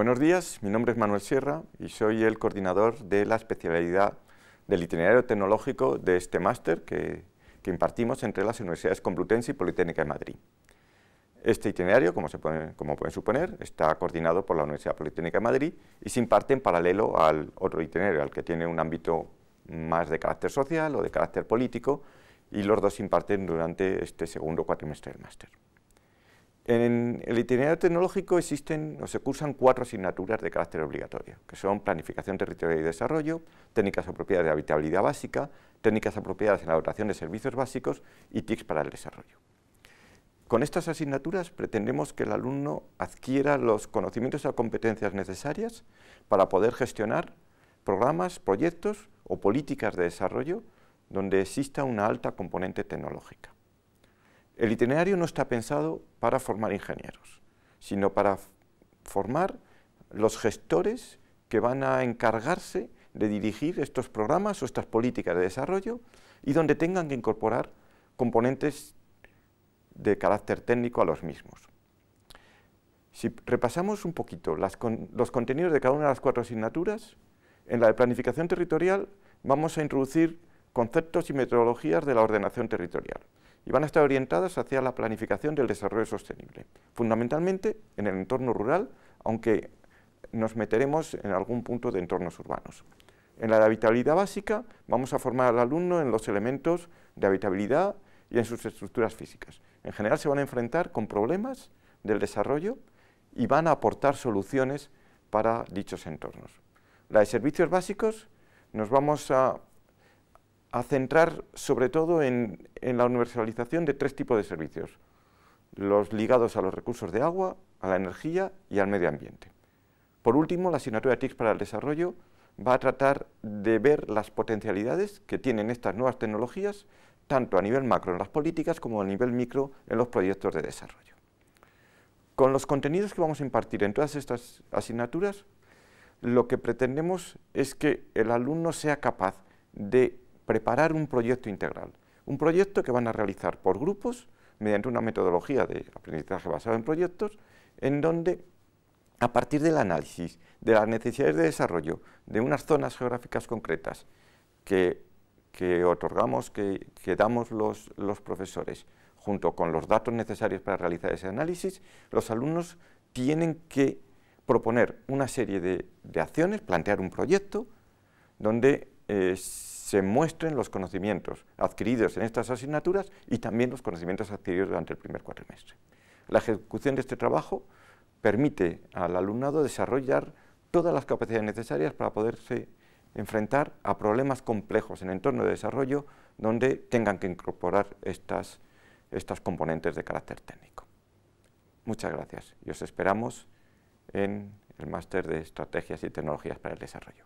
Buenos días, mi nombre es Manuel Sierra y soy el coordinador de la especialidad del itinerario tecnológico de este máster que, impartimos entre las universidades Complutense y Politécnica de Madrid. Este itinerario, como, como pueden suponer, está coordinado por la Universidad Politécnica de Madrid y se imparte en paralelo al otro itinerario, al que tiene un ámbito más de carácter social o de carácter político, y los dos se imparten durante este segundo cuatrimestre del máster. En el itinerario tecnológico existen o se cursan cuatro asignaturas de carácter obligatorio, que son planificación territorial y desarrollo, técnicas apropiadas de habitabilidad básica, técnicas apropiadas en la dotación de servicios básicos y TICs para el desarrollo. Con estas asignaturas pretendemos que el alumno adquiera los conocimientos o competencias necesarias para poder gestionar programas, proyectos o políticas de desarrollo donde exista una alta componente tecnológica. El itinerario no está pensado para formar ingenieros, sino para formar los gestores que van a encargarse de dirigir estos programas o estas políticas de desarrollo y donde tengan que incorporar componentes de carácter técnico a los mismos. Si repasamos un poquito los contenidos de cada una de las cuatro asignaturas, en la de planificación territorial vamos a introducir conceptos y metodologías de la ordenación territorial y van a estar orientadas hacia la planificación del desarrollo sostenible, fundamentalmente en el entorno rural, aunque nos meteremos en algún punto de entornos urbanos. En la de habitabilidad básica vamos a formar al alumno en los elementos de habitabilidad y en sus estructuras físicas. En general se van a enfrentar con problemas del desarrollo y van a aportar soluciones para dichos entornos. La de servicios básicos nos vamos a a centrar sobre todo en, la universalización de tres tipos de servicios, los ligados a los recursos de agua, a la energía y al medio ambiente. Por último, la asignatura TICS para el desarrollo va a tratar de ver las potencialidades que tienen estas nuevas tecnologías, tanto a nivel macro en las políticas como a nivel micro en los proyectos de desarrollo. Con los contenidos que vamos a impartir en todas estas asignaturas, lo que pretendemos es que el alumno sea capaz de preparar un proyecto integral, un proyecto que van a realizar por grupos mediante una metodología de aprendizaje basado en proyectos, en donde a partir del análisis de las necesidades de desarrollo de unas zonas geográficas concretas que, otorgamos, que, que damos los, los profesores, junto con los datos necesarios para realizar ese análisis, los alumnos tienen que proponer una serie de, acciones, plantear un proyecto donde eh, se muestren los conocimientos adquiridos en estas asignaturas y también los conocimientos adquiridos durante el primer cuatrimestre. La ejecución de este trabajo permite al alumnado desarrollar todas las capacidades necesarias para poderse enfrentar a problemas complejos en entorno de desarrollo donde tengan que incorporar estas, componentes de carácter técnico. Muchas gracias y os esperamos en el Máster de Estrategias y Tecnologías para el Desarrollo.